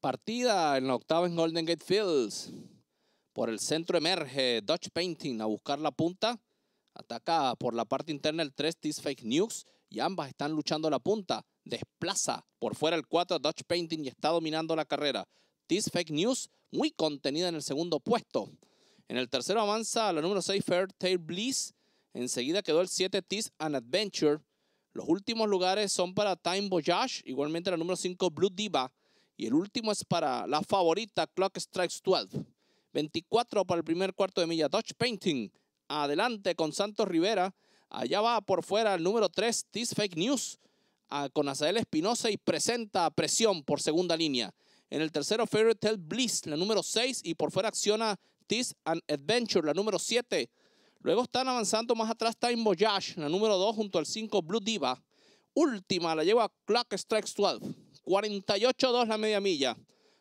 Partida en la octava en Golden Gate Fields. Por el centro emerge Dutch Painting a buscar la punta. Ataca por la parte interna el 3 Tis Fake News y ambas están luchando la punta. Desplaza por fuera el 4 Dutch Painting y está dominando la carrera. This Fake News muy contenida en el segundo puesto. En el tercero avanza la número 6 Fair Tail Bliss. Enseguida quedó el 7 Tis and Adventure. Los últimos lugares son para Time Voyage, igualmente la número 5 Blue Diva. Y el último es para la favorita Clock Strikes 12. 24 para el primer cuarto de milla. Dodge Painting. Adelante con Santos Rivera. Allá va por fuera el número 3, This Fake News, ah, con Azael Espinosa y presenta presión por segunda línea. En el tercero, Fairy Tale Bliss, la número 6, y por fuera acciona This and Adventure, la número 7. Luego están avanzando más atrás Time Voyage, la número 2, junto al 5, Blue Diva. Última la lleva Clock Strikes 12. 48-2 la media milla.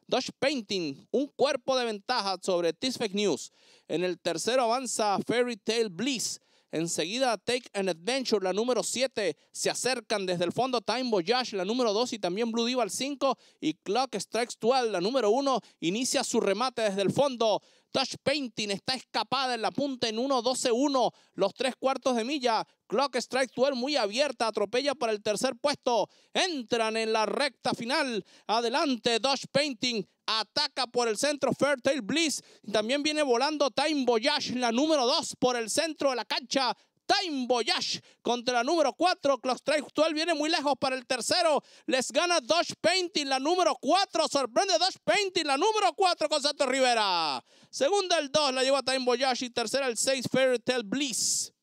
Dodge Painting, un cuerpo de ventaja sobre Fake News. En el tercero avanza Fairy Tale Bliss. Enseguida Take an Adventure, la número 7. Se acercan desde el fondo Time Voyage, la número 2 y también Blue Dival 5. Y Clock Strikes 12, la número 1. Inicia su remate desde el fondo. Dodge Painting está escapada en la punta en 1-12-1. Los tres cuartos de milla. Clock Strike 12 muy abierta. Atropella para el tercer puesto. Entran en la recta final. Adelante, Dodge Painting. Ataca por el centro Fairtail Bliss. También viene volando Time Voyage, la número dos, por el centro de la cancha. Time Voyage contra la número 4. Clock Strike 12 viene muy lejos para el tercero. Les gana Dodge Painting, la número 4. Sorprende Dodge Painting, la número 4 con Santos Rivera. Segunda, el 2, la lleva Time Voyage. Y tercera, el 6, Fairytale Bliss.